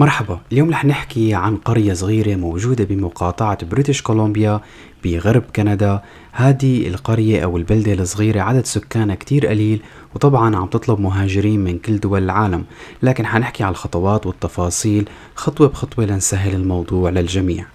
مرحبا اليوم رح نحكي عن قرية صغيرة موجودة بمقاطعة بريتش كولومبيا بغرب كندا هذه القرية أو البلدة الصغيرة عدد سكانها كتير قليل وطبعا عم تطلب مهاجرين من كل دول العالم لكن حنحكي عن الخطوات والتفاصيل خطوة بخطوة لنسهل الموضوع للجميع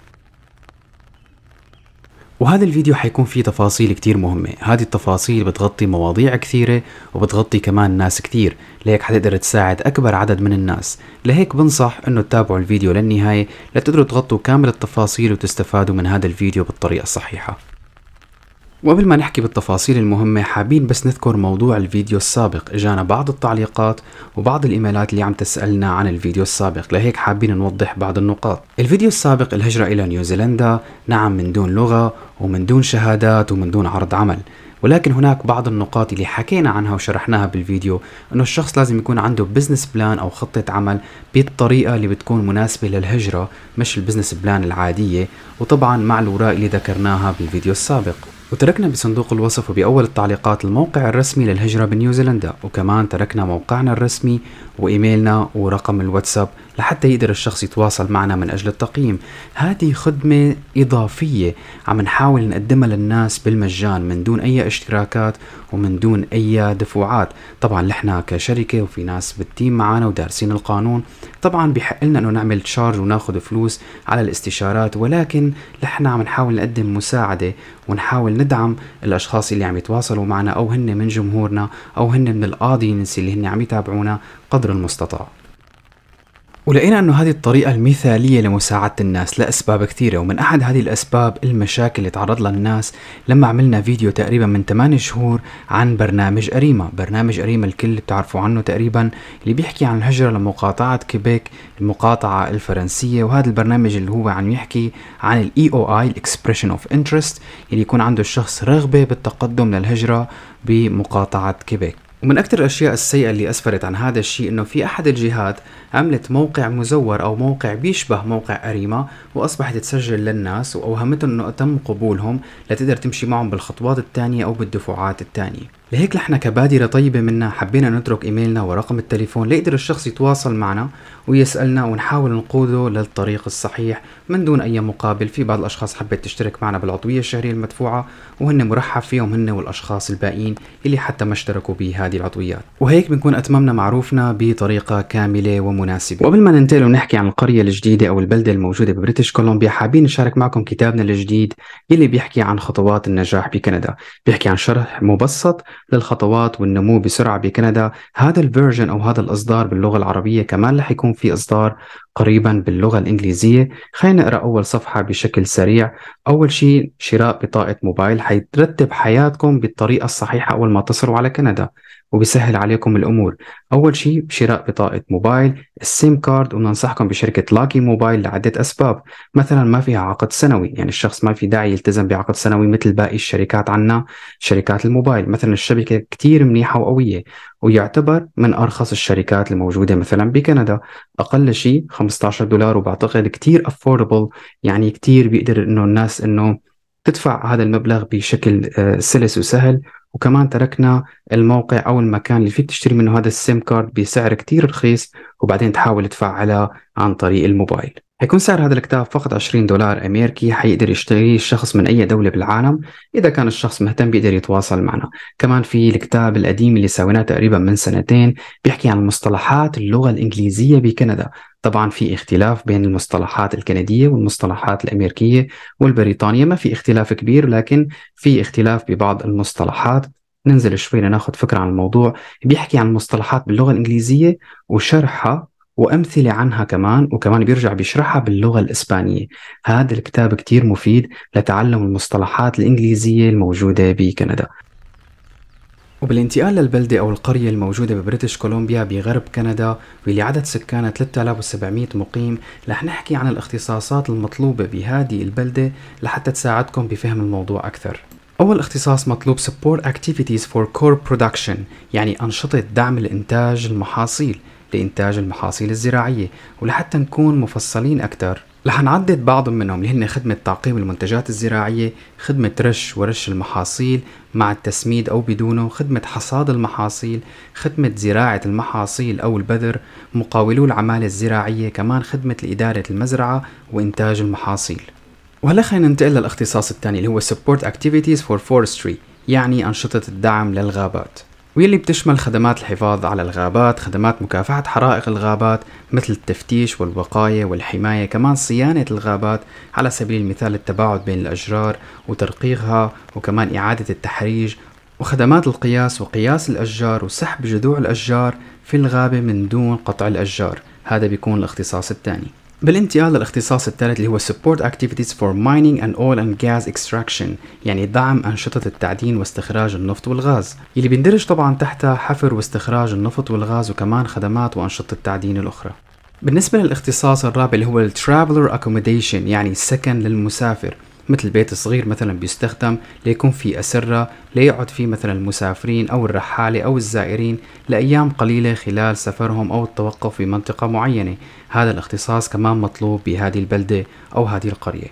وهذا الفيديو حيكون فيه تفاصيل كتير مهمة هذه التفاصيل بتغطي مواضيع كثيرة وبتغطي كمان ناس كثير لهيك حتقدر تساعد أكبر عدد من الناس لهيك بنصح أنه تتابعوا الفيديو للنهاية لتقدروا تغطوا كامل التفاصيل وتستفادوا من هذا الفيديو بالطريقة الصحيحة وقبل ما نحكي بالتفاصيل المهمة حابين بس نذكر موضوع الفيديو السابق اجانا بعض التعليقات وبعض الايميلات اللي عم تسألنا عن الفيديو السابق لهيك حابين نوضح بعض النقاط الفيديو السابق الهجرة الى نيوزيلندا نعم من دون لغة ومن دون شهادات ومن دون عرض عمل ولكن هناك بعض النقاط اللي حكينا عنها وشرحناها بالفيديو انه الشخص لازم يكون عنده بزنس بلان او خطة عمل بالطريقة اللي بتكون مناسبة للهجرة مش البزنس بلان العادية وطبعا مع الوراء اللي ذكرناها بالفيديو السابق وتركنا بصندوق الوصف وبأول التعليقات الموقع الرسمي للهجرة بنيوزيلندا وكمان تركنا موقعنا الرسمي وإيميلنا ورقم الواتساب لحتى يقدر الشخص يتواصل معنا من أجل التقييم هذه خدمة إضافية عم نحاول نقدمها للناس بالمجان من دون أي اشتراكات ومن دون أي دفعات طبعا نحن كشركة وفي ناس بالتيم معنا ودارسين القانون طبعا بحق لنا أنه نعمل تشارج وناخذ فلوس على الاستشارات ولكن نحن عم نحاول نقدم مساعدة ونحاول ندعم الأشخاص اللي عم يتواصلوا معنا أو هن من جمهورنا أو هن من الأودينس اللي هن عم يتابعونا قدر المستطاع ولقينا أنه هذه الطريقة المثالية لمساعدة الناس لأسباب كثيرة ومن أحد هذه الأسباب المشاكل اللي تعرض لها الناس لما عملنا فيديو تقريبا من 8 شهور عن برنامج أريما برنامج أريما الكل بتعرفوا عنه تقريبا اللي بيحكي عن الهجرة لمقاطعة كيبيك المقاطعة الفرنسية وهذا البرنامج اللي هو عم يحكي عن الاي e او اي Expression اوف Interest اللي يكون عنده الشخص رغبة بالتقدم للهجرة بمقاطعة كيبيك ومن أكثر الأشياء السيئة اللي أسفرت عن هذا الشيء إنه في أحد الجهات عملت موقع مزور أو موقع بيشبه موقع أريما وأصبحت تسجل للناس وأوهمتهم إنه تم قبولهم لتقدر تمشي معهم بالخطوات الثانية أو بالدفعات الثانية لهيك نحن كبادرة طيبة منا حبينا نترك إيميلنا ورقم التليفون ليقدر الشخص يتواصل معنا ويسألنا ونحاول نقوده للطريق الصحيح من دون أي مقابل في بعض الأشخاص حبت تشترك معنا بالعضوية الشهرية المدفوعة وهن مرحب فيهم هن والأشخاص الباقيين اللي حتى ما اشتركوا بهذه العضويات وهيك بنكون أتممنا معروفنا بطريقة كاملة ومناسبة وقبل ما ننتقل ونحكي عن القرية الجديدة أو البلدة الموجودة ببريتش كولومبيا حابين نشارك معكم كتابنا الجديد يلي بيحكي عن خطوات النجاح بكندا بيحكي عن شرح مبسط للخطوات والنمو بسرعه بكندا هذا الفيرجن او هذا الاصدار باللغه العربيه كمان رح يكون في اصدار قريبا باللغه الانجليزيه خلينا نقرا اول صفحه بشكل سريع اول شيء شراء بطاقه موبايل حيترتب حياتكم بالطريقه الصحيحه اول ما تصلوا على كندا وبيسهل عليكم الامور اول شيء شراء بطاقه موبايل السيم كارد وننصحكم بشركه لاكي موبايل لعده اسباب مثلا ما فيها عقد سنوي يعني الشخص ما في داعي يلتزم بعقد سنوي مثل باقي الشركات عنا شركات الموبايل مثلا الشبكه كثير منيحه وقويه ويعتبر من ارخص الشركات الموجوده مثلا بكندا اقل شيء 15 دولار وبعتقد كثير افوردبل يعني كثير بيقدر انه الناس انه تدفع هذا المبلغ بشكل آه، سلس وسهل وكمان تركنا الموقع او المكان اللي فيك تشتري منه هذا السيم كارد بسعر كتير رخيص وبعدين تحاول تفعلها عن طريق الموبايل حيكون سعر هذا الكتاب فقط 20 دولار امريكي حيقدر يشتريه الشخص من اي دوله بالعالم اذا كان الشخص مهتم بيقدر يتواصل معنا كمان في الكتاب القديم اللي سويناه تقريبا من سنتين بيحكي عن مصطلحات اللغه الانجليزيه بكندا طبعا في اختلاف بين المصطلحات الكندية والمصطلحات الأمريكية والبريطانية ما في اختلاف كبير لكن في اختلاف ببعض المصطلحات ننزل شوي لناخذ فكرة عن الموضوع بيحكي عن المصطلحات باللغة الإنجليزية وشرحها وأمثلة عنها كمان وكمان بيرجع بيشرحها باللغة الإسبانية هذا الكتاب كتير مفيد لتعلم المصطلحات الإنجليزية الموجودة بكندا وبالانتقال للبلدة أو القرية الموجودة ببريتش كولومبيا بغرب كندا واللي عدد سكانها 3700 مقيم رح نحكي عن الاختصاصات المطلوبة بهذه البلدة لحتى تساعدكم بفهم الموضوع أكثر أول اختصاص مطلوب Support Activities for Core Production يعني أنشطة دعم الإنتاج المحاصيل لإنتاج المحاصيل الزراعية ولحتى نكون مفصلين أكثر رح نعدد بعض منهم اللي هن خدمة تعقيم المنتجات الزراعية خدمة رش ورش المحاصيل مع التسميد أو بدونه خدمة حصاد المحاصيل خدمة زراعة المحاصيل أو البذر مقاولو العمالة الزراعية كمان خدمة إدارة المزرعة وإنتاج المحاصيل وهلا خلينا ننتقل للاختصاص الثاني اللي هو Support Activities for Forestry يعني أنشطة الدعم للغابات واللي بتشمل خدمات الحفاظ على الغابات خدمات مكافحة حرائق الغابات مثل التفتيش والوقاية والحماية كمان صيانة الغابات على سبيل المثال التباعد بين الأشجار وترقيقها وكمان إعادة التحريج وخدمات القياس وقياس الأشجار وسحب جذوع الأشجار في الغابة من دون قطع الأشجار هذا بيكون الاختصاص الثاني بالانتقال للاختصاص الثالث اللي هو Support Activities for Mining and Oil and Gas Extraction يعني دعم أنشطة التعدين واستخراج النفط والغاز اللي بيندرج طبعا تحتها حفر واستخراج النفط والغاز وكمان خدمات وأنشطة التعدين الأخرى بالنسبة للاختصاص الرابع اللي هو Traveler Accommodation يعني سكن للمسافر مثل بيت صغير مثلا بيستخدم ليكون في أسرة ليقعد فيه مثلا المسافرين أو الرحالة أو الزائرين لأيام قليلة خلال سفرهم أو التوقف في منطقة معينة هذا الاختصاص كمان مطلوب بهذه البلدة أو هذه القرية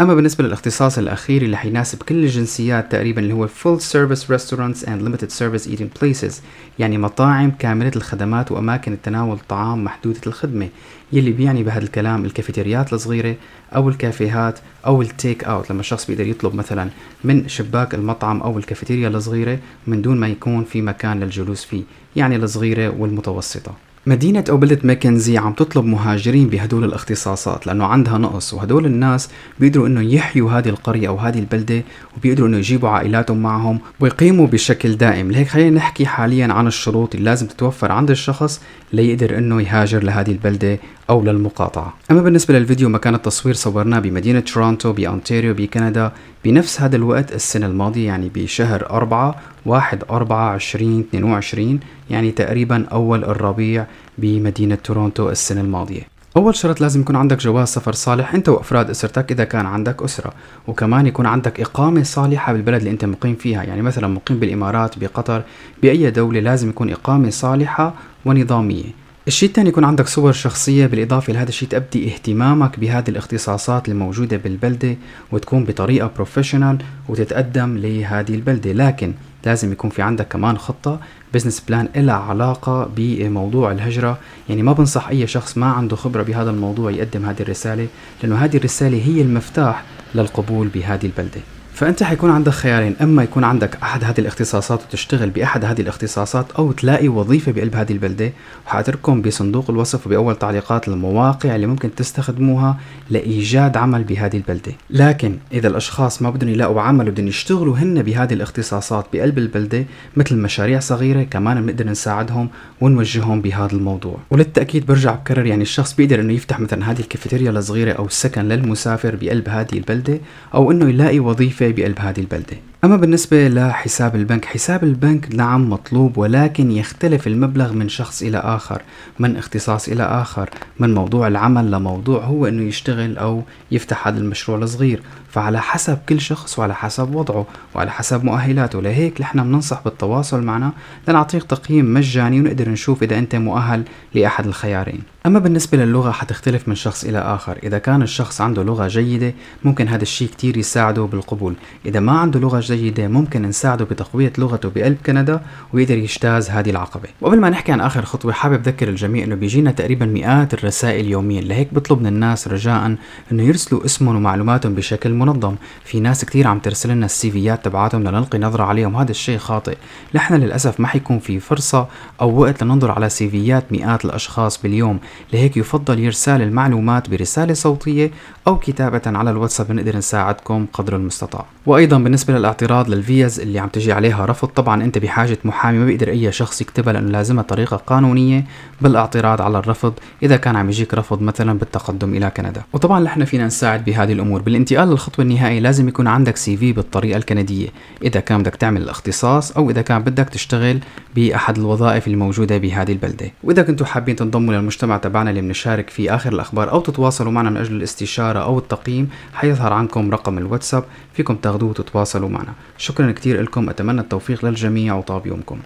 أما بالنسبة للاختصاص الأخير اللي حيناسب كل الجنسيات تقريبا اللي هو Full Service Restaurants and Limited Service Eating Places يعني مطاعم كاملة الخدمات وأماكن التناول الطعام محدودة الخدمة يلي بيعني بهذا الكلام الكافيتريات الصغيرة أو الكافيهات أو التيك أوت لما الشخص بيقدر يطلب مثلا من شباك المطعم أو الكافيتيريا الصغيرة من دون ما يكون في مكان للجلوس فيه يعني الصغيرة والمتوسطة مدينة أو بلدة ماكنزي عم تطلب مهاجرين بهدول الاختصاصات لأنه عندها نقص وهدول الناس بيقدروا إنه يحيوا هذه القرية أو هذه البلدة وبيقدروا إنه يجيبوا عائلاتهم معهم ويقيموا بشكل دائم لهيك خلينا نحكي حاليا عن الشروط اللي لازم تتوفر عند الشخص ليقدر انه يهاجر لهذه البلده او للمقاطعه اما بالنسبه للفيديو مكان التصوير صورناه بمدينه تورونتو بأونتاريو بكندا بنفس هذا الوقت السنه الماضيه يعني بشهر 4 1 4 2022 يعني تقريبا اول الربيع بمدينه تورونتو السنه الماضيه أول شرط لازم يكون عندك جواز سفر صالح أنت وأفراد أسرتك إذا كان عندك أسرة وكمان يكون عندك إقامة صالحة بالبلد اللي أنت مقيم فيها يعني مثلا مقيم بالإمارات بقطر بأي دولة لازم يكون إقامة صالحة ونظامية الشيء الثاني يكون عندك صور شخصية بالإضافة لهذا الشيء تبدي اهتمامك بهذه الاختصاصات الموجودة بالبلدة وتكون بطريقة بروفيشنال وتتقدم لهذه البلدة لكن لازم يكون في عندك كمان خطة بزنس بلان لها علاقة بموضوع الهجرة يعني ما بنصح أي شخص ما عنده خبرة بهذا الموضوع يقدم هذه الرسالة لأنه هذه الرسالة هي المفتاح للقبول بهذه البلدة فانت حيكون عندك خيارين اما يكون عندك احد هذه الاختصاصات وتشتغل باحد هذه الاختصاصات او تلاقي وظيفه بقلب هذه البلده وحاترككم بصندوق الوصف وباول تعليقات المواقع اللي ممكن تستخدموها لايجاد عمل بهذه البلده لكن اذا الاشخاص ما بدهم يلاقوا عمل وبدهم يشتغلوا هن بهذه الاختصاصات بقلب البلده مثل مشاريع صغيره كمان بنقدر نساعدهم ونوجههم بهذا الموضوع وللتاكيد برجع بكرر يعني الشخص بيقدر انه يفتح مثلا هذه الكافيتيريا الصغيره او السكن للمسافر بقلب هذه البلده او انه يلاقي وظيفه طيب بقلب هذه البلدة أما بالنسبة لحساب البنك حساب البنك نعم مطلوب ولكن يختلف المبلغ من شخص إلى آخر من اختصاص إلى آخر من موضوع العمل لموضوع هو أنه يشتغل أو يفتح هذا المشروع الصغير فعلى حسب كل شخص وعلى حسب وضعه وعلى حسب مؤهلاته لهيك نحن بننصح بالتواصل معنا لنعطيك تقييم مجاني ونقدر نشوف إذا أنت مؤهل لأحد الخيارين أما بالنسبة للغة حتختلف من شخص إلى آخر إذا كان الشخص عنده لغة جيدة ممكن هذا الشيء كتير يساعده بالقبول إذا ما عنده لغة جيدة ممكن نساعده بتقوية لغته بقلب كندا ويقدر يجتاز هذه العقبة وقبل ما نحكي عن آخر خطوة حابب أذكر الجميع أنه بيجينا تقريبا مئات الرسائل يوميا لهيك بطلب من الناس رجاء أنه يرسلوا اسمهم ومعلوماتهم بشكل منظم في ناس كثير عم ترسل لنا السيفيات تبعاتهم لنلقي نظرة عليهم هذا الشيء خاطئ نحن للأسف ما حيكون في فرصة أو وقت لننظر على سيفيات مئات الأشخاص باليوم لهيك يفضل إرسال المعلومات برسالة صوتية أو كتابة على الواتساب نقدر نساعدكم قدر المستطاع وأيضا بالنسبة للاعتراض اعتراض للفيز اللي عم تجي عليها رفض طبعا انت بحاجة محامي ما بيقدر اي شخص يكتبها لانه لازمها طريقة قانونية بالاعتراض على الرفض اذا كان عم يجيك رفض مثلا بالتقدم الى كندا وطبعا نحن فينا نساعد بهذه الامور بالانتقال للخطوة النهائية لازم يكون عندك سي في بالطريقة الكندية اذا كان بدك تعمل الاختصاص او اذا كان بدك تشتغل باحد الوظائف الموجودة بهذه البلدة واذا كنتوا حابين تنضموا للمجتمع تبعنا اللي بنشارك فيه اخر الاخبار او تتواصلوا معنا من اجل الاستشارة او التقييم حيظهر عندكم رقم الواتساب فيكم تاخذوه وتتواصلوا معنا شكرا كتير لكم أتمنى التوفيق للجميع وطاب يومكم